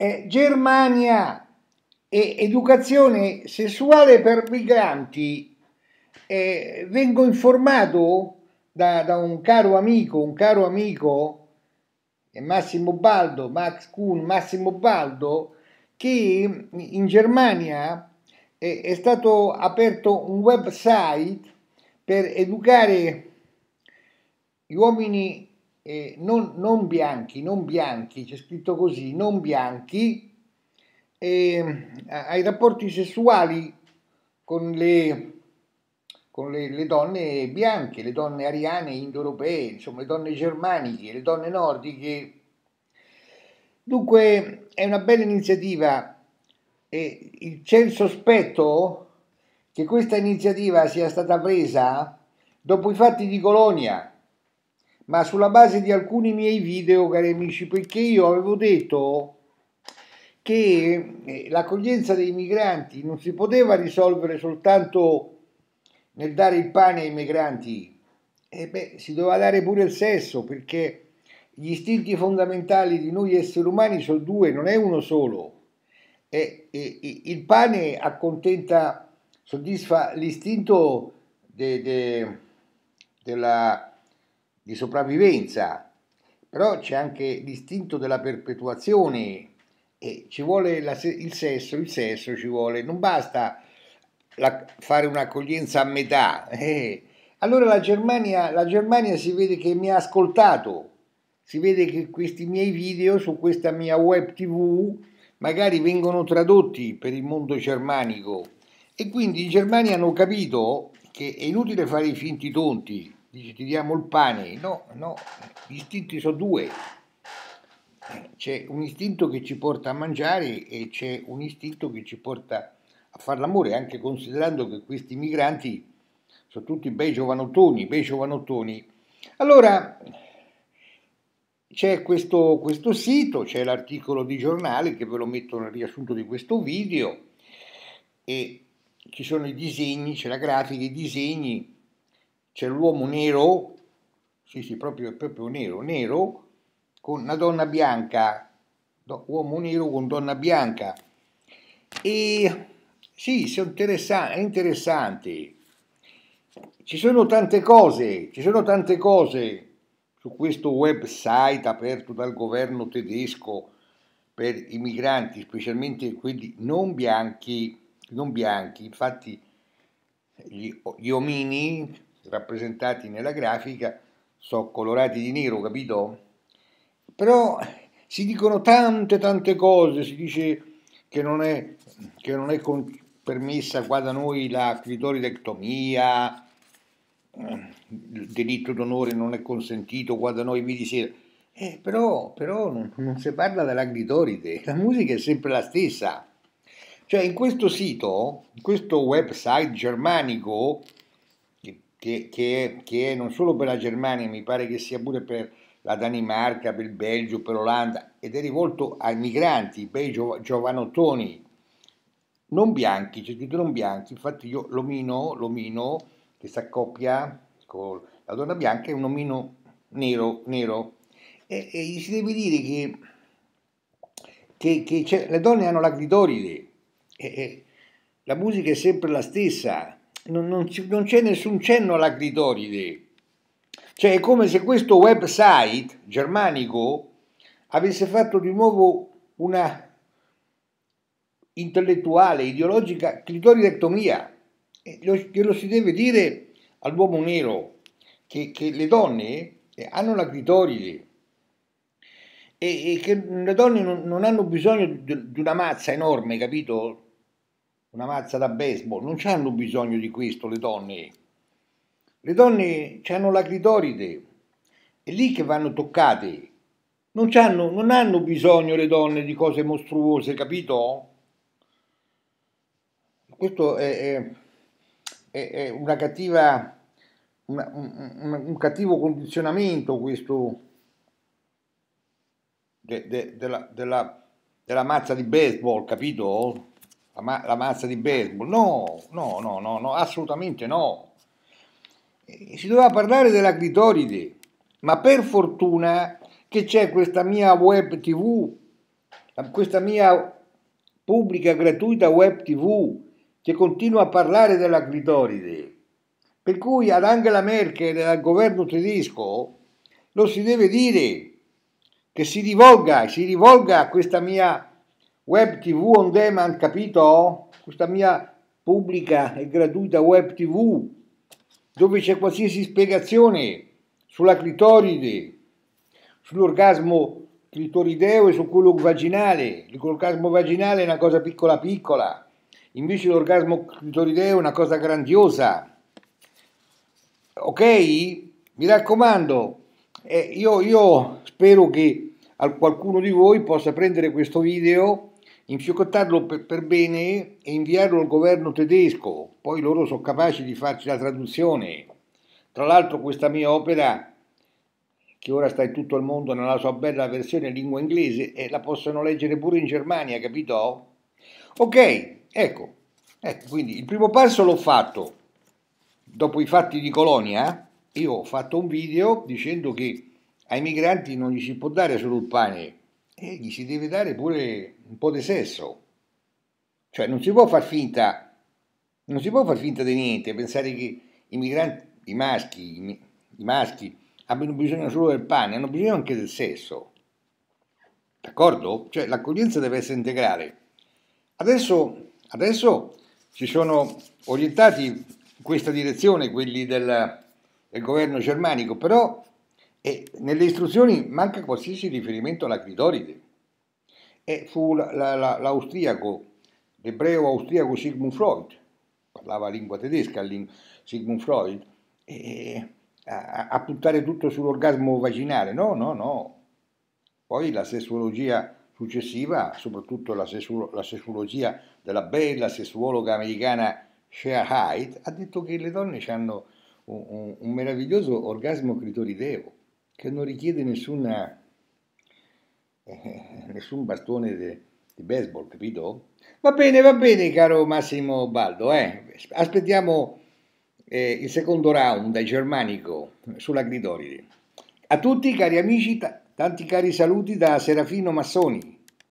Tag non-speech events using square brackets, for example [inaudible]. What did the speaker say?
eh, Germania e educazione sessuale per migranti. Eh, vengo informato da, da, un caro amico, un caro amico, Massimo Baldo, Max Kuhn, Massimo Baldo, che in Germania è, è stato aperto un website per educare gli uomini eh, non, non, bianchi, non bianchi, c'è scritto così, non bianchi, eh, ai rapporti sessuali con le, con le, le donne bianche, le donne ariane, indoeuropee, insomma le donne germaniche, le donne nordiche. Dunque è una bella iniziativa e c'è il sospetto che questa iniziativa sia stata presa dopo i fatti di Colonia ma sulla base di alcuni miei video, cari amici, perché io avevo detto che eh, l'accoglienza dei migranti non si poteva risolvere soltanto nel dare il pane ai migranti, e eh, beh, si doveva dare pure il sesso, perché gli istinti fondamentali di noi esseri umani sono due, non è uno solo. E, eh, e, e il pane accontenta, soddisfa l'istinto de, de, della di sopravvivenza, però c'è anche l'istinto della perpetuazione e ci vuole la, il sesso, il sesso ci vuole, non basta la, fare un'accoglienza a metà. [laughs] Eh. Allora la Germania, la Germania si vede che mi ha ascoltato, si vede che questi miei video su questa mia web tv magari vengono tradotti per il mondo germanico e quindi i germani hanno capito che è inutile fare i finti tonti, dice ti diamo il pane, no, no, gli istinti sono due, c'è un istinto che ci porta a mangiare e c'è un istinto che ci porta a fare l'amore, anche considerando che questi migranti sono tutti bei giovanottoni, bei giovanottoni. Allora c'è questo, questo sito, c'è l'articolo di giornale che ve lo metto nel riassunto di questo video e ci sono i disegni, c'è la grafica, i disegni c'è l'uomo nero, sì sì, proprio, proprio nero, nero, con una donna bianca, uomo nero con donna bianca. E sì, sono interessanti, è interessante. Ci sono tante cose, ci sono tante cose su questo website aperto dal governo tedesco per i migranti, specialmente quelli non bianchi, non bianchi. infatti gli, gli omini rappresentati nella grafica sono colorati di nero, capito? Però si dicono tante tante cose, si dice che non è, che non è con, permessa qua da noi la clitoridectomia, eh, il delitto d'onore non è consentito qua da noi, mi dice, eh, però, però non, non, si parla della clitoride, la musica è sempre la stessa. Cioè in questo sito, in questo website germanico, che, che, che non solo per la Germania, mi pare che sia pure per la Danimarca, per il Belgio, per l'Olanda, ed è rivolto ai migranti, bei giovanottoni, non bianchi, c'è scritto non bianchi, infatti io l'omino, l'omino che si con la donna bianca è un omino nero, nero. E, e gli si deve dire che, che, che le donne hanno la clitoride, e, e, la musica è sempre la stessa, non, non, non c'è nessun cenno alla clitoride. Cioè è come se questo website germanico avesse fatto di nuovo una intellettuale, ideologica clitoridectomia. Glielo si deve dire all'uomo nero che, che le donne eh, hanno la clitoride e, e, che le donne non, non hanno bisogno di una mazza enorme, capito? una mazza da baseball, non hanno bisogno di questo le donne. Le donne hanno la clitoride, è lì che vanno toccate. Non, hanno, non hanno bisogno le donne di cose mostruose, capito? Questo è, è, è una cattiva, una, un, un, cattivo condizionamento questo de, de, della, della, della mazza di baseball, capito? la, ma- la mazza di baseball, no, no, no, no, no assolutamente no. E si doveva parlare della clitoride, ma per fortuna che c'è questa mia web tv, questa mia pubblica gratuita web tv che continua a parlare della clitoride. Per cui ad Angela Merkel e al governo tedesco lo si deve dire che si rivolga, si rivolga a questa mia web tv on demand, capito? Questa mia pubblica e gratuita web tv dove c'è qualsiasi spiegazione sulla clitoride, sull'orgasmo clitorideo e su quello vaginale. L'orgasmo vaginale è una cosa piccola piccola, invece l'orgasmo clitorideo è una cosa grandiosa. Ok? Mi raccomando, eh, io, io spero che qualcuno di voi possa prendere questo video infiocottarlo per, per, bene e inviarlo al governo tedesco, poi loro sono capaci di farci la traduzione. Tra l'altro questa mia opera, che ora sta in tutto il mondo nella sua bella versione in lingua inglese, e eh, la possono leggere pure in Germania, capito? Ok, ecco, ecco quindi il primo passo l'ho fatto. Dopo i fatti di Colonia, io ho fatto un video dicendo che ai migranti non gli si può dare solo il pane, e gli si deve dare pure un po' di sesso. Cioè non si può far finta, non si può far finta di niente, pensare che i migranti, i maschi, i, maschi abbiano bisogno solo del pane, hanno bisogno anche del sesso. D'accordo? Cioè l'accoglienza deve essere integrale. Adesso, adesso si sono orientati in questa direzione quelli del, del governo germanico, però e nelle istruzioni manca qualsiasi riferimento alla clitoride. E fu la, la, la, l'austriaco, l'ebreo austriaco Sigmund Freud, parlava lingua tedesca Sigmund Freud, e, a, a puntare tutto sull'orgasmo vaginale. No, no, no. Poi la sessuologia successiva, soprattutto la, sessu- la sessuologia della bella sessuologa americana Shea Hyde, ha detto che le donne hanno un, un, un meraviglioso orgasmo clitorideo che non richiede nessuna, eh, nessun bastone di baseball, capito? Va bene, va bene, caro Massimo Baldo, eh? aspettiamo eh, il secondo round germanico sulla Gridoride. A tutti, cari amici, t- tanti cari saluti da Serafino Massoni.